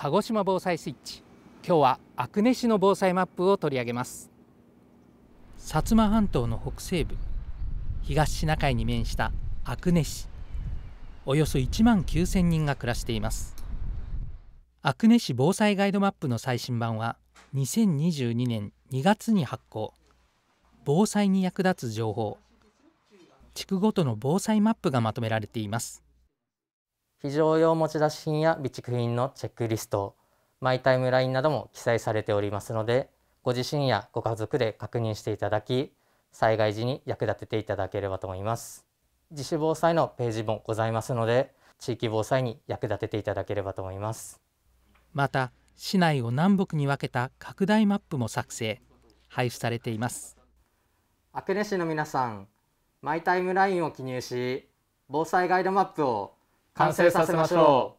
鹿児島防災スイッチ今日は阿久根市の防災マップを取り上げます薩摩半島の北西部東シナ海に面した阿久根市およそ1万9000人が暮らしています阿久根市防災ガイドマップの最新版は2022年2月に発行防災に役立つ情報地区ごとの防災マップがまとめられています非常用持ち出し品や備蓄品のチェックリストマイタイムラインなども記載されておりますのでご自身やご家族で確認していただき災害時に役立てていただければと思います自主防災のページもございますので地域防災に役立てていただければと思いますまた市内を南北に分けた拡大マップも作成配布されています阿久根市の皆さんマイタイムラインを記入し防災ガイドマップを完成させましょう